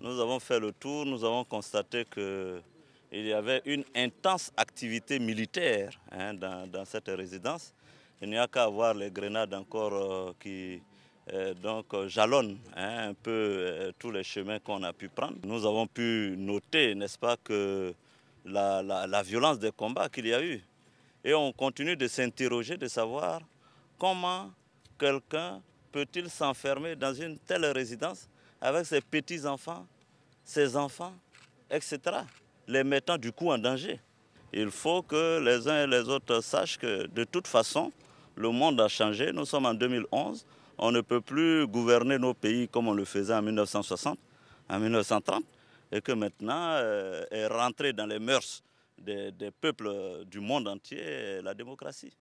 Nous avons fait le tour, nous avons constaté qu'il y avait une intense activité militaire hein, dans, cette résidence. Il n'y a qu'à voir les grenades encore euh, qui euh, donc, jalonnent hein, un peu euh, tous les chemins qu'on a pu prendre. Nous avons pu noter, n'est-ce pas, que la violence des combats qu'il y a eu. Et on continue de s'interroger, de savoir comment quelqu'un peut-il s'enfermer dans une telle résidence avec ses petits-enfants, ses enfants, etc., les mettant du coup en danger. Il faut que les uns et les autres sachent que de toute façon, le monde a changé. Nous sommes en 2011. On ne peut plus gouverner nos pays comme on le faisait en 1960, en 1930, et que maintenant euh, est rentrée dans les mœurs des peuples du monde entier la démocratie.